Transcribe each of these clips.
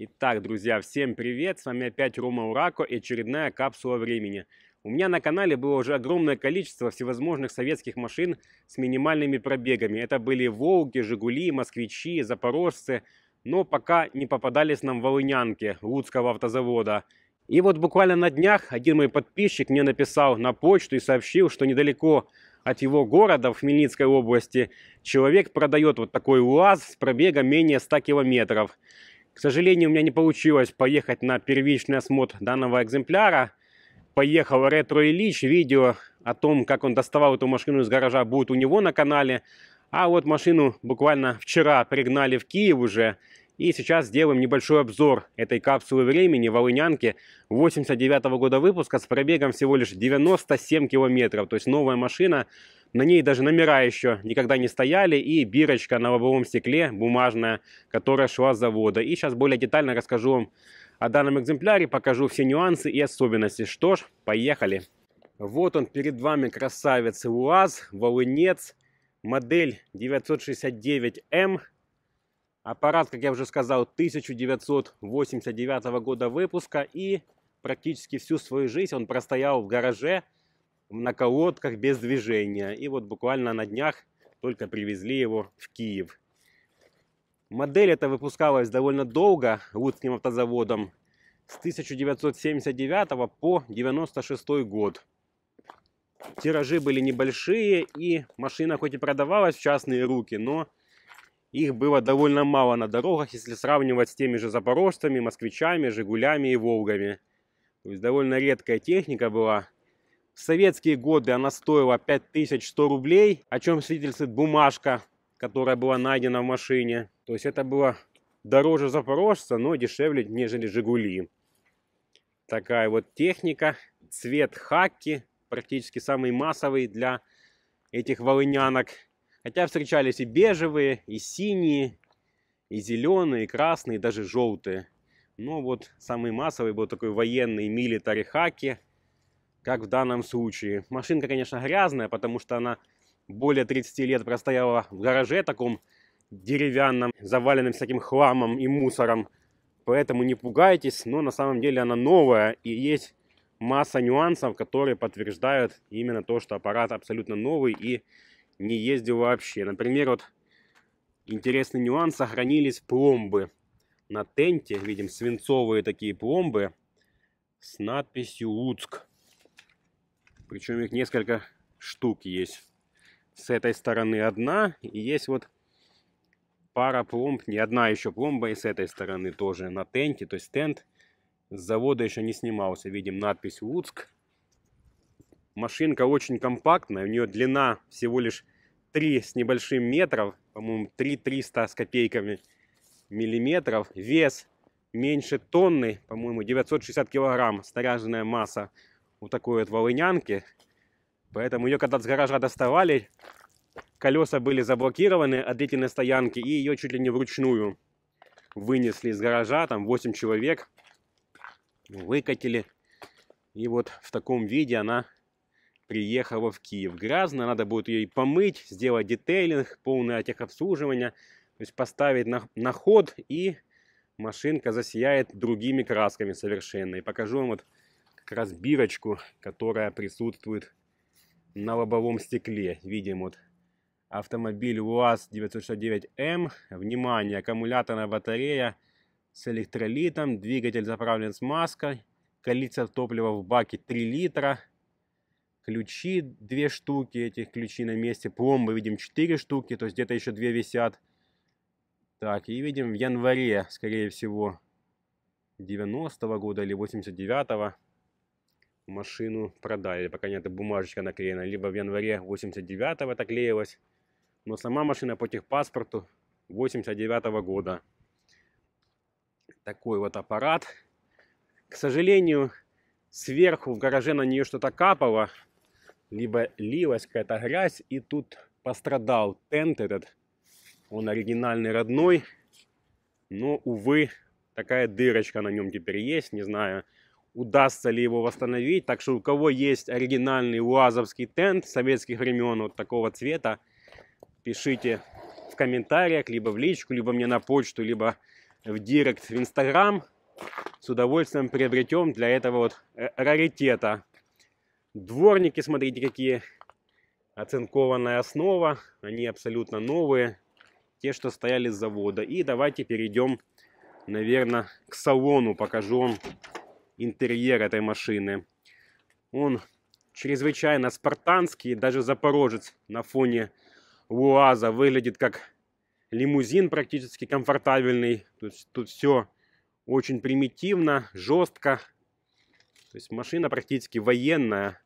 Итак, друзья, всем привет! С вами опять Рома Урако и очередная капсула времени. У меня на канале было уже огромное количество всевозможных советских машин с минимальными пробегами. Это были «Волги», «Жигули», «Москвичи», «Запорожцы», но пока не попадались нам волынянки Луцкого автозавода. И вот буквально на днях один мой подписчик мне написал на почту и сообщил, что недалеко от его города в Хмельницкой области человек продает вот такой УАЗ с пробегом менее 100 километров. К сожалению, у меня не получилось поехать на первичный осмотр данного экземпляра. Поехал Ретро Ильич, видео о том, как он доставал эту машину из гаража, будет у него на канале. А вот машину буквально вчера пригнали в Киев уже. И сейчас сделаем небольшой обзор этой капсулы времени Волынянки 89 -го года выпуска с пробегом всего лишь 97 километров. То есть новая машина на ней даже номера еще никогда не стояли и бирочка на лобовом стекле бумажная, которая шла с завода. И сейчас более детально расскажу вам о данном экземпляре, покажу все нюансы и особенности. Что ж, поехали. Вот он перед вами красавец УАЗ, волынец, модель 969М. Эм. Аппарат, как я уже сказал, 1989 года выпуска и практически всю свою жизнь он простоял в гараже на колодках без движения. И вот буквально на днях только привезли его в Киев. Модель эта выпускалась довольно долго Луцким автозаводом с 1979 по 1996 год. Тиражи были небольшие, и машина хоть и продавалась в частные руки, но их было довольно мало на дорогах, если сравнивать с теми же запорожцами, москвичами, жигулями и волгами. То есть довольно редкая техника была. В советские годы она стоила 5100 рублей, о чем свидетельствует бумажка, которая была найдена в машине. То есть это было дороже Запорожца, но дешевле, нежели Жигули. Такая вот техника. Цвет хаки, практически самый массовый для этих волынянок. Хотя встречались и бежевые, и синие, и зеленые, и красные, и даже желтые. Но вот самый массовый был такой военный милитари хаки – как в данном случае. Машинка, конечно, грязная, потому что она более 30 лет простояла в гараже таком деревянном, заваленном всяким хламом и мусором. Поэтому не пугайтесь, но на самом деле она новая и есть масса нюансов, которые подтверждают именно то, что аппарат абсолютно новый и не ездил вообще. Например, вот интересный нюанс, сохранились пломбы на тенте, видим свинцовые такие пломбы с надписью «Луцк». Причем их несколько штук есть. С этой стороны одна, и есть вот пара пломб, не одна еще пломба, и с этой стороны тоже на тенте, то есть тент с завода еще не снимался. Видим надпись «Луцк». Машинка очень компактная, у нее длина всего лишь 3 с небольшим метров, по-моему, 3,300 с копейками миллиметров. Вес меньше тонны, по-моему, 960 килограмм, снаряженная масса вот такой вот волынянки. Поэтому ее когда с гаража доставали, колеса были заблокированы от длительной стоянки, и ее чуть ли не вручную вынесли из гаража, там 8 человек, выкатили. И вот в таком виде она приехала в Киев. Грязно, надо будет ее и помыть, сделать детейлинг, полное техобслуживание, то есть поставить на, на ход, и машинка засияет другими красками совершенно. И покажу вам вот разбирочку, которая присутствует на лобовом стекле. Видим вот автомобиль УАЗ 969М. Внимание, аккумуляторная батарея с электролитом, двигатель заправлен смазкой, количество топлива в баке 3 литра, ключи две штуки, этих ключи на месте, пломбы видим 4 штуки, то есть где-то еще 2 висят. Так, и видим в январе, скорее всего, 90 -го года или 89 -го машину продали, пока не эта бумажечка наклеена. Либо в январе 89-го это клеилось. Но сама машина по техпаспорту 89-го года. Такой вот аппарат. К сожалению, сверху в гараже на нее что-то капало. Либо лилась какая-то грязь. И тут пострадал тент этот. Он оригинальный, родной. Но, увы, такая дырочка на нем теперь есть. Не знаю, удастся ли его восстановить. Так что у кого есть оригинальный УАЗовский тент советских времен вот такого цвета, пишите в комментариях, либо в личку, либо мне на почту, либо в директ в Инстаграм. С удовольствием приобретем для этого вот э, раритета. Дворники, смотрите, какие оцинкованная основа. Они абсолютно новые. Те, что стояли с завода. И давайте перейдем, наверное, к салону. Покажу вам интерьер этой машины. Он чрезвычайно спартанский, даже Запорожец на фоне УАЗа выглядит как лимузин практически комфортабельный. То есть тут все очень примитивно, жестко. То есть машина практически военная.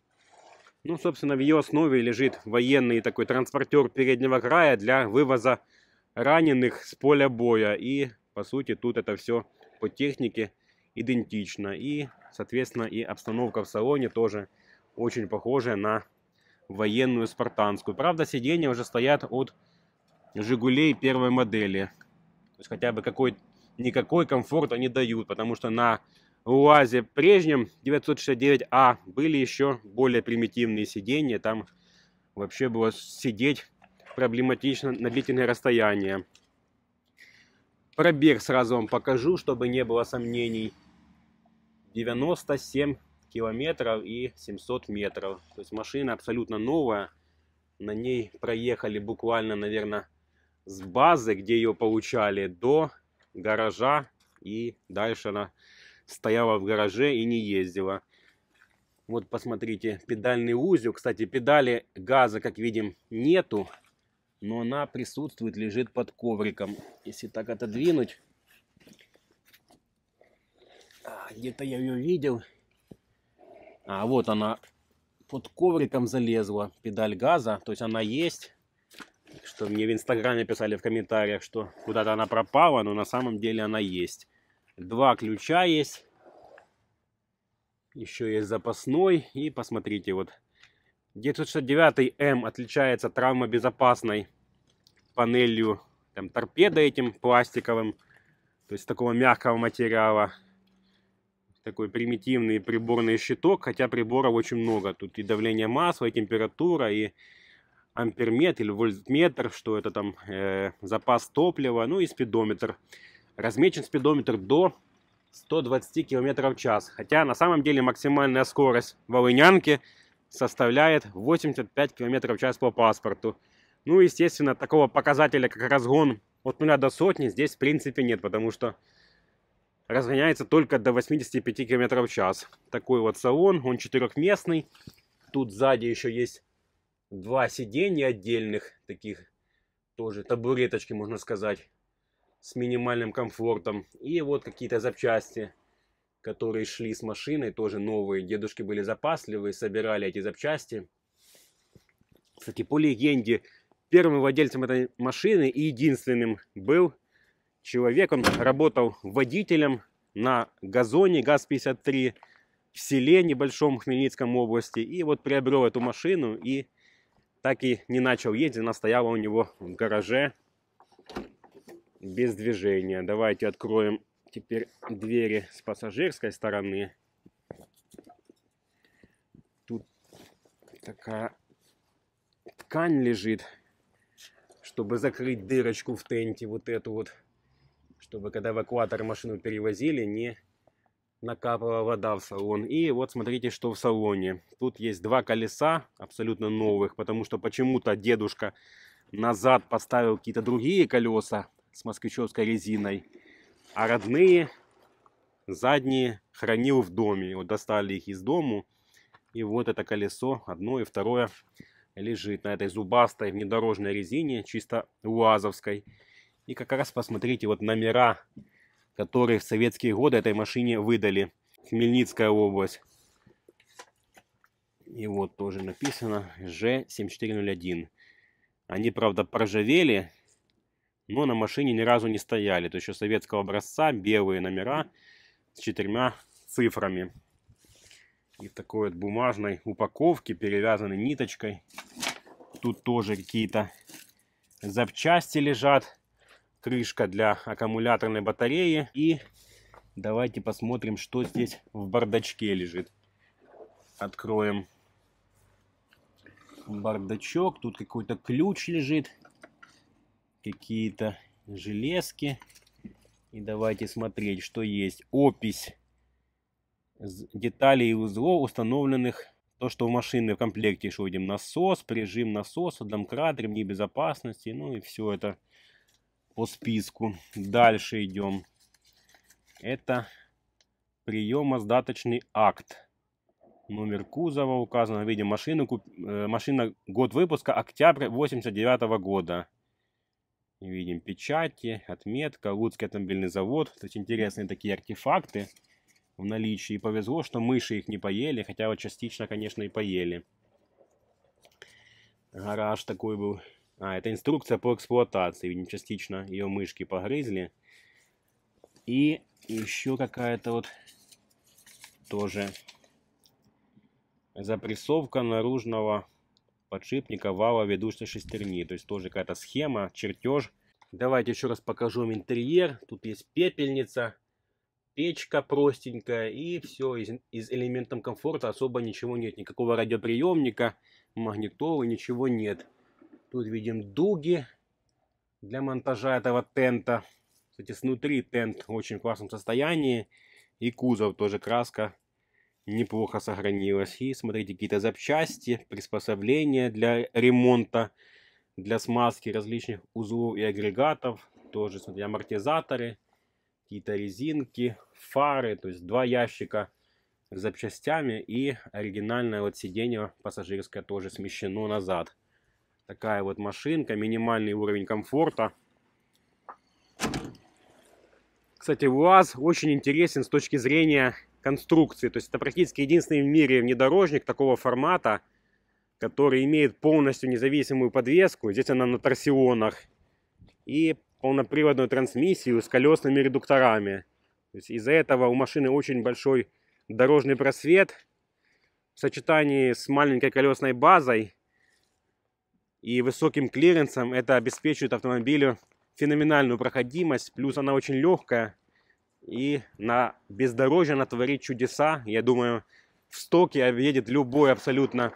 Ну, собственно, в ее основе лежит военный такой транспортер переднего края для вывоза раненых с поля боя. И, по сути, тут это все по технике идентично. И, соответственно, и обстановка в салоне тоже очень похожая на военную спартанскую. Правда, сиденья уже стоят от «Жигулей» первой модели. То есть хотя бы какой никакой комфорт они дают, потому что на УАЗе прежнем 969А были еще более примитивные сиденья. Там вообще было сидеть проблематично на длительное расстояние. Пробег сразу вам покажу, чтобы не было сомнений. 97 километров и 700 метров. То есть машина абсолютно новая. На ней проехали буквально, наверное, с базы, где ее получали, до гаража. И дальше она стояла в гараже и не ездила. Вот посмотрите, педальный узел. Кстати, педали газа, как видим, нету но она присутствует, лежит под ковриком. Если так отодвинуть, а, где-то я ее видел. А вот она под ковриком залезла, педаль газа, то есть она есть. Что мне в инстаграме писали в комментариях, что куда-то она пропала, но на самом деле она есть. Два ключа есть, еще есть запасной. И посмотрите, вот 969М эм отличается травмобезопасной панелью там, торпеда этим пластиковым, то есть такого мягкого материала. Такой примитивный приборный щиток, хотя приборов очень много. Тут и давление масла, и температура, и амперметр или вольтметр, что это там, э, запас топлива, ну и спидометр. Размечен спидометр до 120 км в час, хотя на самом деле максимальная скорость волынянки – составляет 85 км в час по паспорту. Ну, естественно, такого показателя, как разгон от 0 до сотни, здесь в принципе нет, потому что разгоняется только до 85 км в час. Такой вот салон, он четырехместный. Тут сзади еще есть два сиденья отдельных, таких тоже табуреточки, можно сказать, с минимальным комфортом. И вот какие-то запчасти которые шли с машиной, тоже новые. Дедушки были запасливые, собирали эти запчасти. Кстати, по легенде, первым владельцем этой машины и единственным был человек. Он работал водителем на газоне ГАЗ-53 в селе небольшом Хмельницком области. И вот приобрел эту машину и так и не начал ездить. Она стояла у него в гараже без движения. Давайте откроем Теперь двери с пассажирской стороны. Тут такая ткань лежит, чтобы закрыть дырочку в тенте вот эту вот, чтобы когда эвакуатор машину перевозили, не накапала вода в салон. И вот смотрите, что в салоне. Тут есть два колеса, абсолютно новых, потому что почему-то дедушка назад поставил какие-то другие колеса с москвичевской резиной. А родные задние хранил в доме. Вот достали их из дому. И вот это колесо, одно и второе, лежит на этой зубастой внедорожной резине, чисто уазовской. И как раз посмотрите вот номера, которые в советские годы этой машине выдали. Хмельницкая область. И вот тоже написано Ж7401. Они, правда, проржавели, но на машине ни разу не стояли. То есть еще советского образца, белые номера с четырьмя цифрами. И в такой вот бумажной упаковке, перевязанной ниточкой. Тут тоже какие-то запчасти лежат. Крышка для аккумуляторной батареи. И давайте посмотрим, что здесь в бардачке лежит. Откроем бардачок. Тут какой-то ключ лежит какие-то железки. И давайте смотреть, что есть. Опись деталей и узлов, установленных то, что в машины в комплекте еще идем насос, прижим насоса, домкрат, ремни безопасности, ну и все это по списку. Дальше идем. Это приемо-сдаточный акт. Номер кузова указан Видим машину, э, машина год выпуска октябрь 89 -го года. Видим печати, отметка, Луцкий автомобильный завод. Кстати, интересные такие артефакты в наличии. И повезло, что мыши их не поели, хотя вот частично, конечно, и поели. Гараж такой был. А, это инструкция по эксплуатации. Видим, частично ее мышки погрызли. И еще какая-то вот тоже запрессовка наружного подшипника, вала, ведущей шестерни. То есть тоже какая-то схема, чертеж. Давайте еще раз покажу вам интерьер. Тут есть пепельница, печка простенькая и все. Из, из элементом комфорта особо ничего нет. Никакого радиоприемника, магнитолы, ничего нет. Тут видим дуги для монтажа этого тента. Кстати, снутри тент в очень классном состоянии. И кузов тоже краска неплохо сохранилось. И смотрите, какие-то запчасти, приспособления для ремонта, для смазки различных узлов и агрегатов. Тоже, смотрите, амортизаторы, какие-то резинки, фары. То есть два ящика с запчастями и оригинальное вот сиденье пассажирское тоже смещено назад. Такая вот машинка, минимальный уровень комфорта. Кстати, УАЗ очень интересен с точки зрения конструкции. То есть это практически единственный в мире внедорожник такого формата, который имеет полностью независимую подвеску. Здесь она на торсионах. И полноприводную трансмиссию с колесными редукторами. из-за этого у машины очень большой дорожный просвет в сочетании с маленькой колесной базой и высоким клиренсом это обеспечивает автомобилю феноменальную проходимость. Плюс она очень легкая, и на бездорожье натворить чудеса. Я думаю, в стоке объедет любой абсолютно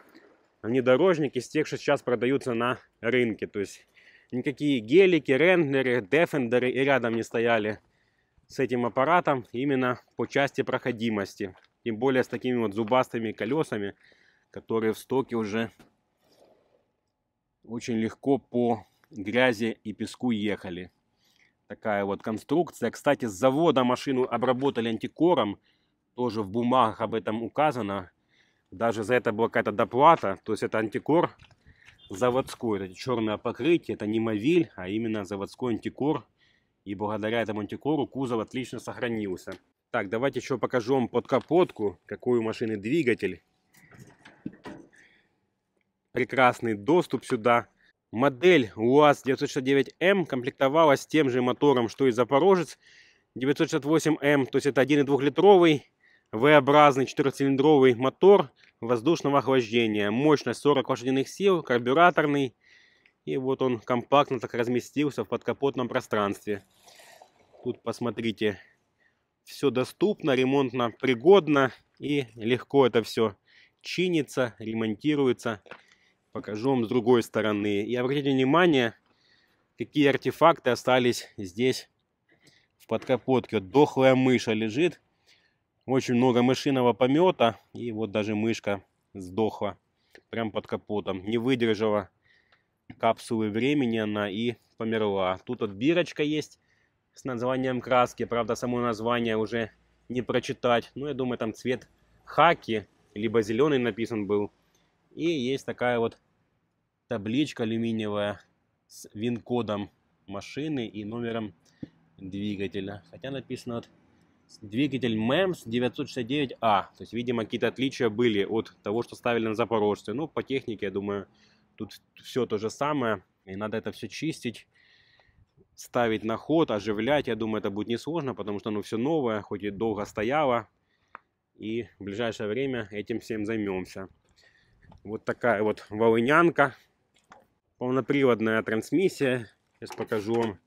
внедорожник из тех, что сейчас продаются на рынке. То есть никакие гелики, рендеры, дефендеры и рядом не стояли с этим аппаратом именно по части проходимости. Тем более с такими вот зубастыми колесами, которые в стоке уже очень легко по грязи и песку ехали. Такая вот конструкция. Кстати, с завода машину обработали антикором. Тоже в бумагах об этом указано. Даже за это была какая-то доплата. То есть это антикор заводской. Это черное покрытие. Это не мовиль, а именно заводской антикор. И благодаря этому антикору кузов отлично сохранился. Так, давайте еще покажу вам под капотку, какой у машины двигатель. Прекрасный доступ сюда. Модель УАЗ-969М комплектовалась тем же мотором, что и Запорожец 968М, то есть это 1,2-литровый V-образный 4-цилиндровый мотор воздушного охлаждения. Мощность 40 лошадиных сил, карбюраторный. И вот он компактно так разместился в подкапотном пространстве. Тут посмотрите, все доступно, ремонтно пригодно и легко это все чинится, ремонтируется покажу вам с другой стороны. И обратите внимание, какие артефакты остались здесь в подкапотке. Вот дохлая мыша лежит. Очень много мышиного помета. И вот даже мышка сдохла прям под капотом. Не выдержала капсулы времени она и померла. Тут вот бирочка есть с названием краски. Правда, само название уже не прочитать. Но я думаю, там цвет хаки, либо зеленый написан был. И есть такая вот табличка алюминиевая с вин-кодом машины и номером двигателя. Хотя написано вот двигатель MEMS 969A. А. То есть, видимо, какие-то отличия были от того, что ставили на Запорожце. Ну, по технике, я думаю, тут все то же самое. И надо это все чистить, ставить на ход, оживлять. Я думаю, это будет несложно, потому что оно все новое, хоть и долго стояло. И в ближайшее время этим всем займемся. Вот такая вот волынянка. Полноприводная трансмиссия. Сейчас покажу вам.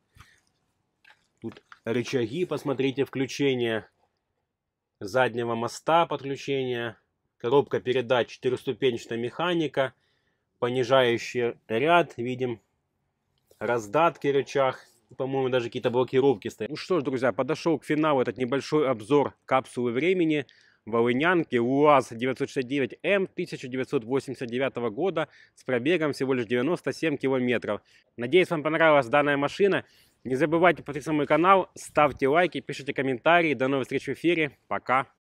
Тут рычаги, посмотрите, включение заднего моста, подключения. Коробка передач, четырехступенчатая механика. Понижающий ряд, видим. Раздатки рычаг. По-моему, даже какие-то блокировки стоят. Ну что ж, друзья, подошел к финалу этот небольшой обзор капсулы времени. Волынянки УАЗ-969М 1989 года с пробегом всего лишь 97 километров. Надеюсь, вам понравилась данная машина. Не забывайте подписываться на мой канал, ставьте лайки, пишите комментарии. До новых встреч в эфире. Пока!